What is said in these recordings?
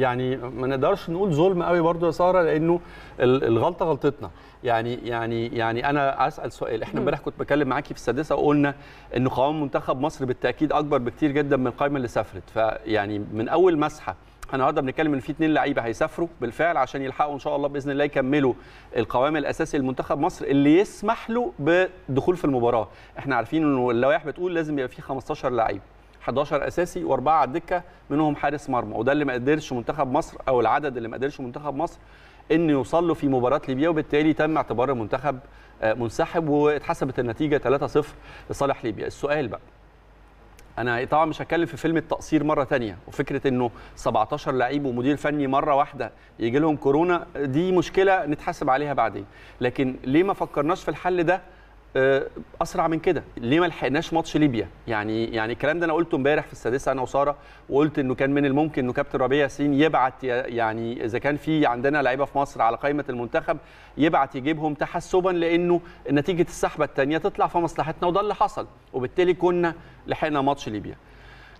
يعني ما نقدرش نقول ظلم قوي برضو يا ساره لانه الغلطه غلطتنا يعني يعني يعني انا اسال سؤال احنا امبارح كنت بكلم معاكي في السادسه وقلنا ان قوام منتخب مصر بالتاكيد اكبر بكتير جدا من القائمه اللي سافرت فيعني من اول مسحه النهارده بنتكلم ان في اثنين لعيبه هيسافروا بالفعل عشان يلحقوا ان شاء الله باذن الله يكملوا القوام الاساسي لمنتخب مصر اللي يسمح له بالدخول في المباراه احنا عارفين انه اللوائح بتقول لازم يبقى في 15 لعيب 11 اساسي واربعه على الدكه منهم حارس مرمى وده اللي ما قدرش منتخب مصر او العدد اللي ما قدرش منتخب مصر انه يوصل له في مباراه ليبيا وبالتالي تم اعتبار المنتخب آه، منسحب واتحسبت النتيجه 3-0 لصالح ليبيا السؤال بقى انا طبعا مش هتكلم في فيلم التقصير مره تانية وفكره انه 17 لعيب ومدير فني مره واحده يجي لهم كورونا دي مشكله نتحاسب عليها بعدين لكن ليه ما فكرناش في الحل ده آه، اسرع من كده ليه ما لحقناش ماتش ليبيا يعني يعني الكلام ده انا قلته امبارح في السادسه انا وساره وقلت انه كان من الممكن انه كابتن ربيع ياسين يبعت يعني اذا كان في عندنا لعيبه في مصر على قائمه المنتخب يبعت يجيبهم تحسبا لانه نتيجه السحبه الثانيه تطلع في مصلحتنا وده اللي حصل وبالتالي كنا لحقنا ماتش ليبيا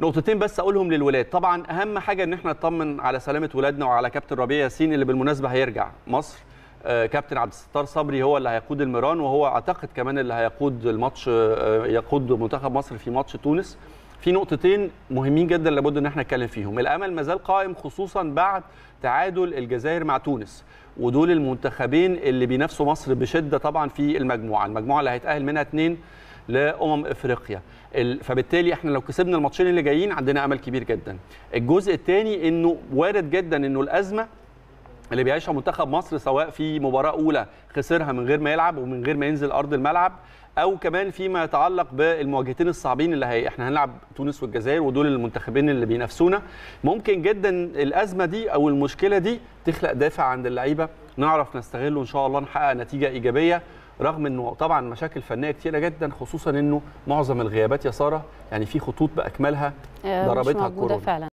نقطتين بس اقولهم للولاد طبعا اهم حاجه ان احنا نطمن على سلامه ولادنا وعلى كابتن ربيع ياسين اللي بالمناسبه هيرجع مصر آه، كابتن عبد الستار صبري هو اللي هيقود الميران وهو اعتقد كمان اللي هيقود الماتش آه، يقود منتخب مصر في ماتش تونس في نقطتين مهمين جدا لابد ان احنا نتكلم فيهم الامل مازال قائم خصوصا بعد تعادل الجزائر مع تونس ودول المنتخبين اللي بينافسوا مصر بشده طبعا في المجموعه المجموعه اللي هيتاهل منها اثنين لامم افريقيا فبالتالي احنا لو كسبنا الماتشين اللي جايين عندنا امل كبير جدا الجزء الثاني انه وارد جدا انه الازمه اللي بيعيشها منتخب مصر سواء في مباراه اولى خسرها من غير ما يلعب ومن غير ما ينزل ارض الملعب او كمان فيما يتعلق بالمواجهتين الصعبين اللي هي احنا هنلعب تونس والجزائر ودول المنتخبين اللي بينافسونا ممكن جدا الازمه دي او المشكله دي تخلق دافع عند اللعيبه نعرف نستغله ان شاء الله نحقق نتيجه ايجابيه رغم انه طبعا مشاكل فنيه كتيره جدا خصوصا انه معظم الغيابات يا ساره يعني في خطوط باكملها آه، ضربتها الكورونا فعلا